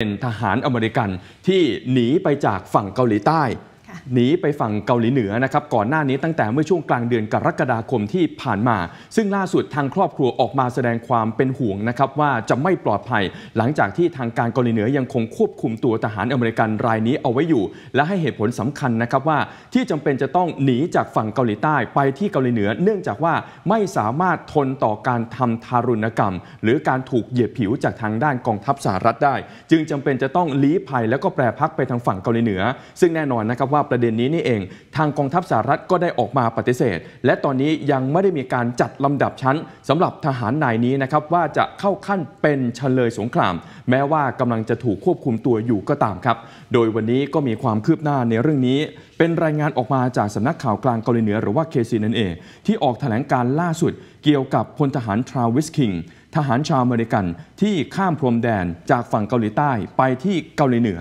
เป็นทหารอเมริกันที่หนีไปจากฝั่งเกาหลีใต้หนีไปฝั่งเกาหลีเหนือนะครับก่อนหน้านี้ตั้งแต่เมื่อช่วงกลางเดือนกรกฎาคมที่ผ่านมา ซึ่งล่าสุดทางครอบครัวออกมาแสดงความเป็นห่วงนะครับว่าจะไม่ปลอดภัย หลังจากที่ทางการเกาหลีเหนือยังคงควบคุมตัวทหารอเมริกันรายนี้เอาไว้อยู่ และให้เหตุผลสำคัญนะครับว่า ที่จำเป็นจะต้องหนีจากฝั่งเกาหลีใต้ไปที่เกาหลีเหนือเนื่องจากว่าไม่สามารถทนต่อการทำทารุณกรรม หรือการถูกเหยียดผิวจากทางด้านกองทัพสหรัฐได้ จึงจำเป็นจะต้องลี้ภัยแล้วก็แปรพักไปทางฝั่งเกาหลีเหนือ ซึ่งแน่นอนนะครับว่าว่าประเด็นนี้นี่เอง ทางกองทัพสหรัฐก็ได้ออกมาปฏิเสธ และตอนนี้ยังไม่ได้มีการจัดลำดับชั้นสำหรับทหารนายนี้นะครับ ว่าจะเข้าขั้นเป็นเฉลยสงคราม แม้ว่ากำลังจะถูกควบคุมตัวอยู่ก็ตามครับ โดยวันนี้ก็มีความคืบหน้าในเรื่องนี้ เป็นรายงานออกมาจากสำนักข่าวกลางเกาหลีเหนือหรือว่า k c องที่ออกแถลงการล่าสุด เกี่ยวกับพลทหารทราวิสคิงทหารชาวอเมริกันที่ข้ามพรมแดนจากฝั่งเกาหลีใต้ไปที่เกาหลีเหนือ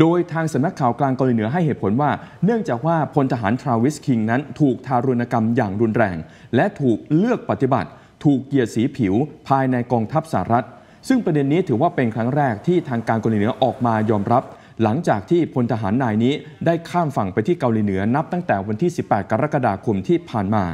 โดยทางสำนักข่าวกลางเกาหลีเหนือให้เหตุผลว่า เนื่องจากว่าพลทหารทราวิสคิงนั้นถูกทารุณกรรมอย่างรุนแรง และถูกเลือกปฏิบัติ ถูกเกียดสีผิว ภายในกองทัพสหรัฐ ซึ่งประเด็นนี้ถือว่าเป็นครั้งแรกที่ทางการเกาหลีเหนือออกมายอมรับ หลังจากที่พลทหารนายนี้ได้ข้ามฝั่งไปที่เกาหลีเหนือนับตั้งแต่วันที่ 18 กรกฎาคมที่ผ่านมา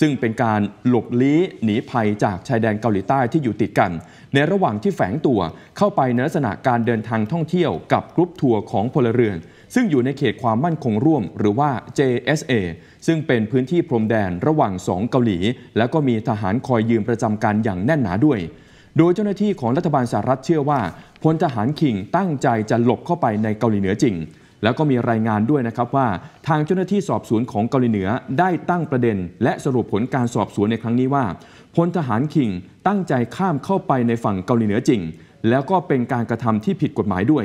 ซึ่งเป็นการหลบลี้ หนีภัยจากชายแดนเกาหลีใต้ที่อยู่ติดกัน ในระหว่างที่แฝงตัวเข้าไปในลักษณะการเดินทางท่องเที่ยวกับกรุ๊ปทัวร์ของพลเรือน ซึ่งอยู่ในเขตความมั่นคงร่วมหรือว่า JSA ซึ่งเป็นพื้นที่พรมแดนระหว่างสองเกาหลี แล้วก็มีทหารคอยยืมประจำการอย่างแน่นหนาด้วย โดยเจ้าหน้าที่ของรัฐบาลสหรัฐเชื่อว่าพลทหารคิงตั้งใจจะหลบเข้าไปในเกาหลีเหนือจริงแล้วก็มีรายงานด้วยนะครับว่า ทางเจ้าหน้าที่สอบสวนของเกาหลีเหนือได้ตั้งประเด็น และสรุปผลการสอบสวนในครั้งนี้ว่าพลทหารคิงตั้งใจข้ามเข้าไปในฝั่งเกาหลีเหนือจริง แล้วก็เป็นการกระทำที่ผิดกฎหมายด้วย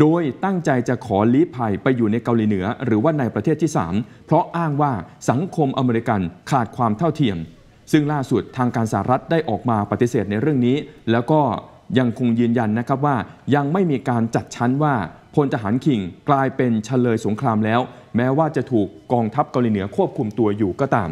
โดยตั้งใจจะขอลี้ภัยไปอยู่ในเกาหลีเหนือ หรือว่าในประเทศที่ 3 เพราะอ้างว่าสังคมอเมริกันขาดความเท่าเทียม ซึ่งล่าสุดทางการสหรัฐได้ออกมาปฏิเสธในเรื่องนี้ แล้วก็ยังคงยืนยันนะครับว่า ยังไม่มีการจัดชั้นว่าพลทหารคิงกลายเป็นเฉลยสงครามแล้ว แม้ว่าจะถูกกองทัพเกาหลีเหนือควบคุมตัวอยู่ก็ตาม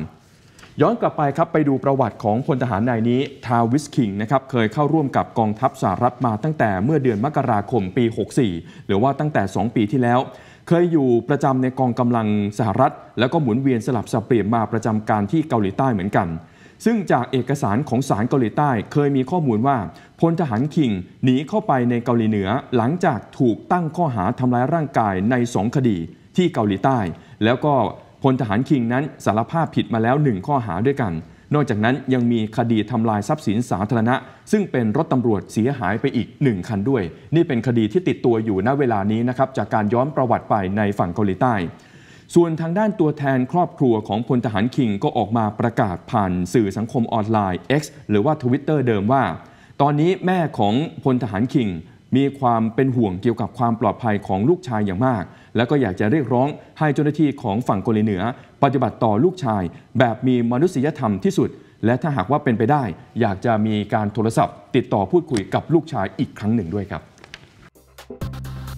ย้อนกลับไปครับไปดูประวัติของพลทหารนายนี้ทาวิสคิงนะครับเคยเข้าร่วมกับกองทัพสหรัฐมาตั้งแต่เมื่อเดือนมกราคมปี 64 หรือว่าตั้งแต่ 2 ปีที่แล้ว เคยอยู่ประจำในกองกำลังสหรัฐ แล้วก็หมุนเวียนสลับสับเปลี่ยนมาประจำการที่เกาหลีใต้เหมือนกันซึ่งจากเอกสารของศาลเกาหลีใต้เคยมีข้อมูลว่าพลทหารคิงหนีเข้าไปในเกาหลีเหนือ หลังจากถูกตั้งข้อหาทำร้ายร่างกายในสองคดีที่เกาหลีใต้ แล้วก็พลทหารคิงนั้นสารภาพผิดมาแล้วหนึ่งข้อหาด้วยกัน นอกจากนั้นยังมีคดีทำลายทรัพย์สินสาธารณะ ซึ่งเป็นรถตำรวจเสียหายไปอีกหนึ่งคันด้วย นี่เป็นคดีที่ติดตัวอยู่ณเวลานี้นะครับจากการย้อนประวัติไปในฝั่งเกาหลีใต้ส่วนทางด้านตัวแทนครอบครัวของพลทหารคิงก็ออกมาประกาศผ่านสื่อสังคมออนไลน์ X หรือว่า Twitter เดิมว่า ตอนนี้แม่ของพลทหารคิงมีความเป็นห่วงเกี่ยวกับความปลอดภัยของลูกชายอย่างมาก และก็อยากจะเรียกร้องให้เจ้าหน้าที่ของฝั่งเกาหลีเหนือปฏิบัติต่อลูกชายแบบมีมนุษยธรรมที่สุด และถ้าหากว่าเป็นไปได้ อยากจะมีการโทรศัพท์ติดต่อพูดคุยกับลูกชายอีกครั้งหนึ่งด้วยครับ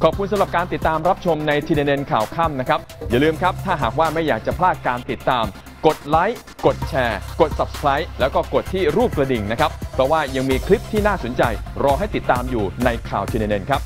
ขอบคุณสำหรับการติดตามรับชมในทีเด็นข่าวค่ำนะครับ อย่าลืมครับถ้าหากว่าไม่อยากจะพลาดการติดตาม กดไลค์กดแชร์กด Subscribe แล้วก็กดที่รูปกระดิ่งนะครับเพราะว่ายังมีคลิปที่น่าสนใจ รอให้ติดตามอยู่ในข่าวทีเด็นครับ